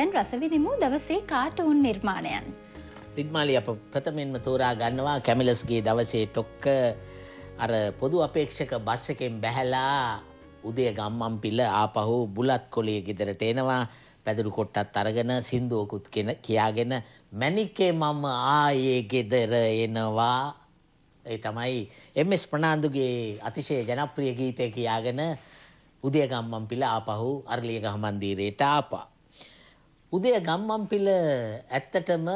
දැන් රසවිදිමු දවසේ කාටඋන් නිර්මාණයන්. රිද්මාලි අප ප්‍රථමෙන්ම තෝරා ගන්නවා කැමිලස්ගේ දවසේ ටොක්ක අර පොදු අපේක්ෂක බස් එකෙන් බැහැලා උදේ ගම්මම් පිල්ල ආපහු බුලත් කොලේ ගෙදරට එනවා පැදුරු කොට්ටත් අරගෙන සින්දුවකුත් කෙන කියාගෙන මැනිකේ මම ආයේ ගෙදර එනවා ඒ තමයි එම්ස් ප්‍රනාාන්දුගේ අතිශය ජනප්‍රිය ගීතය කියාගෙන උදේ ගම්මම් පිළ ආපහු අරලිය ගහමන්දීරයට ආපා උදය ගම්මන්පිල ඇත්තටම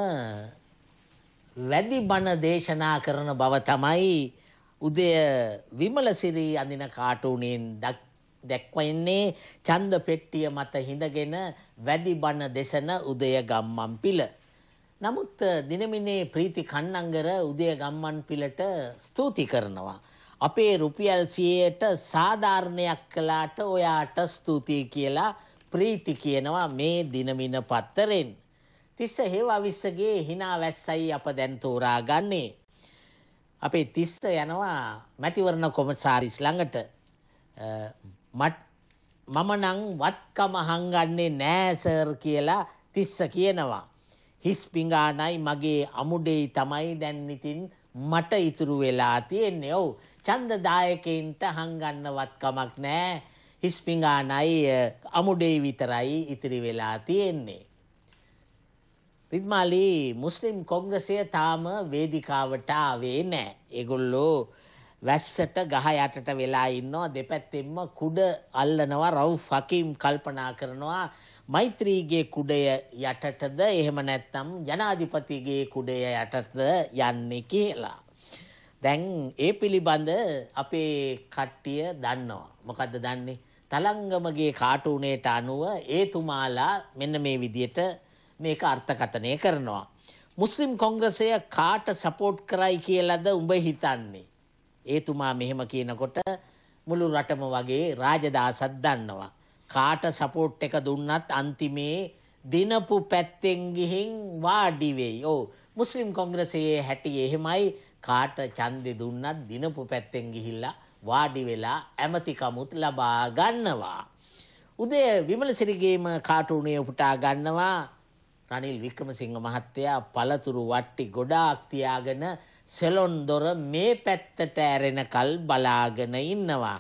වැදි බණ දේශනා කරන බව තමයි උදය විමලසිරී අඳින කාටුනෙන් දැක්වන්නේ චන්ද පෙට්ටිය මත හිඳගෙන වැදි බණ දෙසන උදය ගම්මන්පිල. නමුත් දිනමිනේ ප්‍රීති කන්නංගර උදය ගම්මන්පිලට ස්තුති කරනවා. අපේ රුපියල් සියයට සාධාරණයක් කළාට ඔයාට ස්තුතියි කියලා ප්‍රීති කියනවා මේ දිනමින පත්තරෙන්. තිස්ස හේවාවිස්සගේ හිනා වැස්සයි අප දැන් තෝරා ගන්නේ. අපේ තිස්ස යනවා මැතිවරණ කොමසාරිස් ළඟට මම නං වත්කම හංගන්නේ නෑසර් කියලා තිස්ස කියනවා. හිස් පිඟානයි මගේ අමුඩෙයි තමයි දැන් ඉතින් මට ඉතුරු වෙලා තියෙන්නේ. ඔව්. ඡන්දදායකයින්ට හංගන්නවත් කමක් නෑ. හිස්පිඟානයි අමුඩේ විතරයි ඉතිරි වෙලා තියෙන්නේ. රිද්මාලි මුස්ලිම් කොංග්‍රසය තාම වේදිකාවට ආවේ නෑ. එගොල්ලෝ වැස්සට ගහ යටට වෙලා ඉන්නවා දෙපැත්තෙන්ම කුඩ අල්ලනවා රව් ෆකීම් කල්පනා කරනවා මෛත්‍රීගේ කුඩය යටටද එහෙම නැත්නම් ජනාධිපතිගේ කුඩය යටටද යන්නේ කියලා. දැන් ඒ පිළිබඳ අපේ කට්ටිය දන්නවා. මොකද්ද දන්නේ? තලංගමගේ කාටුනේට අනුව ඒ තුමාලා මෙන්න මේ විදියට මේක අර්ථකථනය කරනවා. මුස්ලිම් කොංග්‍රසය කාට සපෝට් කරයි කියලද උඹ හිතන්නේ. ඒ තුමා මෙහෙම කියනකොට මුළු රටම වගේ රාජදාසත් දන්නවා. කාට සපෝට් එක දුන්නත් අන්තිමේ දිනපු පැත්තෙන් ගිහින් වාඩි වෙයි. ඔව් මුස්ලිම් කොංග්‍රසයේ හැටි එහෙමයි කාට ඡන්දෙ දුන්නත් දිනපු පැත්තෙන් ගිහිල්ලා වාඩි වෙලා ඇමතිකමුත් ලබා ගන්නවා. උදේ විමලසිරිගේම කාටුණේ උපුටා ගන්නවා රනිල් වික්‍රමසිංහ මහත්තයා පළතුරු වට්ටි ගොඩාක් තියාගෙන සෙලොන් දොර මේ පැත්තට ඇරෙනකල් බලාගෙන ඉන්නවා.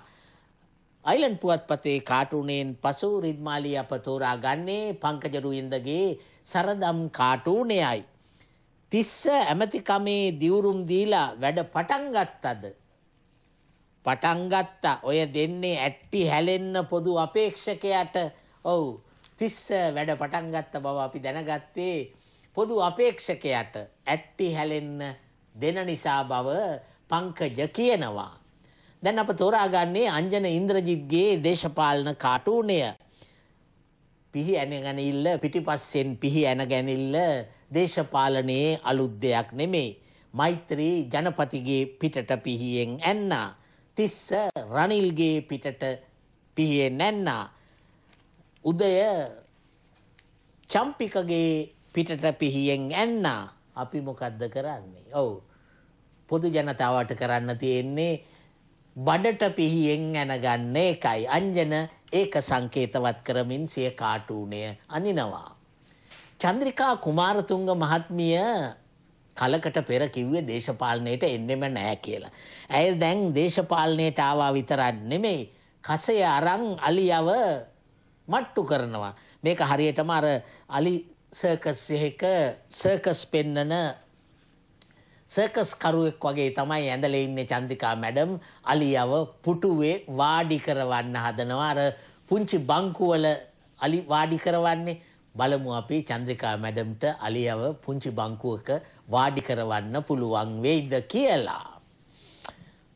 අයිලන් පුවත්පතේ කාටුනයෙන් පසු රිද්මාලී අප තෝරා ගන්නේ පංකජරුයින්දගේ සරදම් කාටුනයයි. තිස්ස ඇමතිකමේ දිවුරුම් දීලා වැඩ පටන්ගත් අද පටන් ගත්තා. ඔය දෙන්නේ ඇට්ටි හැලෙන්න පොදු අපේක්ෂකයාට. ඔව්. තිස්ස වැඩ පටන් ගත්ත බව අපි දැනගත්තේ පොදු අපේක්ෂකයාට ඇට්ටි හැලෙන්න දෙන නිසා බව පංකජ කියනවා. දැන් අප තෝරාගන්නේ අංජන ඉන්ද්‍රජිත්ගේ දේශපාලන කාටූනය. පිහි ඇනගැනිල්ල පිටිපස්සෙන් පිහි ඇනගැනිල්ල දේශපාලනයේ අලුත් දෙයක් නෙමේ. මෛත්‍රී ජනපතිගේ පිටට පිහියෙන් ඇන්නා. තිස්ස රනිල්ගේ පිටට පිහියේ නැන්නා. උදය චම්පිකගේ පිටට පිහියෙන් ඇන්නා අපි මොකද්ද කරන්නේ. ඔවු පොදු ජනතාවට කරන්න තියෙන්නේ බඩට පිහියෙන් ඇනගන්න එකයි. අංජන ඒක සංකේතවත් කරමින් සිය කාටූනය අනිනවා. චන්ද්‍රිකා කුමාරතුංග මහත්මිය කලකට පෙර කිව්වේ දේශපාලනයට එන්නෙම නෑ කියලා. ඇය දැන් දේශපාලනයට ආවා විතරක් නෙමෙයි කසය අරන් අලියව මට්ටු කරනවා. මේක හරියටම අර අලි සර්කස් එක සර්කස් පෙන්නන සර්කස් කරුවෙක් වගේ තමයි ඇඳලා ඉන්නේ චන්දිකා මැඩම් අලියව පුටුවේ වාඩි කරවන්න හදනවා අර පුංචි බංකුවල අලි වාඩි කරවන්නේ බලමු අපි චන්ද්‍රිකා මැඩම්ට අලියව පුංචි බංකුවක වාඩි කරවන්න පුළුවන් වෙයිද කියලා.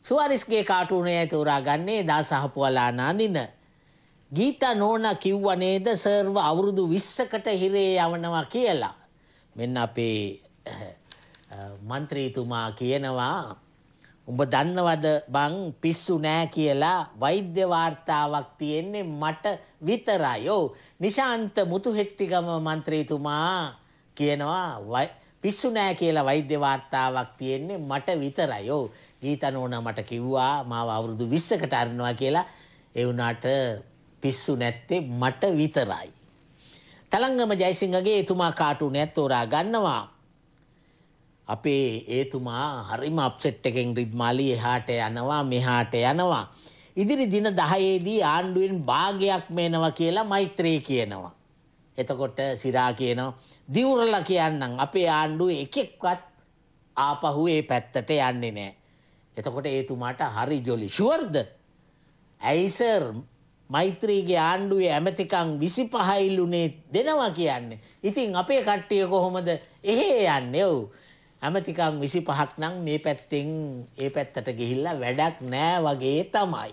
සුවරිස්ගේ කාටුනය තෝරා ගන්නේ දා සහපුවලා නාඳින. ගීතා නෝන කිව්ව නේද සර්ව අවුරුදු 20කට හිරේ යවනවා කියලා. මෙන්න අපේ മന്ത്രിතුමා කියනවා උඹ දන්නවද බං පිස්සු නෑ කියලා වෛද්‍ය වාර්තාවක් තියෙන්නේ මට විතරයි. ඔව්. නිශාන්ත මුතුහෙට්ටිගම മന്ത്രിතුමා කියනවා පිස්සු නෑ කියලා වෛද්‍ය වාර්තාවක් තියෙන්නේ මට විතරයි. ඔව්. ගීතනෝනා මට කිව්වා මාව අවුරුදු 20කට අරිනවා කියලා. ඒ වුණාට පිස්සු නැත්තේ මට විතරයි. තලංගම ජයසිංහගේ එතුමා කාටුනයක් තෝරා ගන්නවා. අපේ ඒතුමා හරිම අප්සෙට් එකෙන් රිද්මාලි එහාට යනවා මෙහාට යනවා. ඉදිරි දින දහයේදී ආණ්ඩුවෙන් භාගයක් මේනවා කියලා මෛත්‍රී කියනවා. එතකොට සිරා කියනවා දිවුරල කියන්නම් අපේ ආණ්ඩුව එකෙක්වත් ආපහු ඒ පැත්තට යන්නේ නෑ. එතකොට ඒතුමාට හරි ජොලි ශුවර්ද ඇයිසර් මෛත්‍රීගේ ආණ්ඩුවේ ඇමතිකං විසි පහයිල්ලුනේ දෙනවා කියන්නේ. ඉතින් අපේ කට්ටිය කොහොමද එහෙ යන්න ඔවු. ඇමතිකම් 25ක් නම් මේ පැත්තෙන් ඒ පැත්තට ගිහිල්ලා වැඩක් නෑ වගේ තමයි.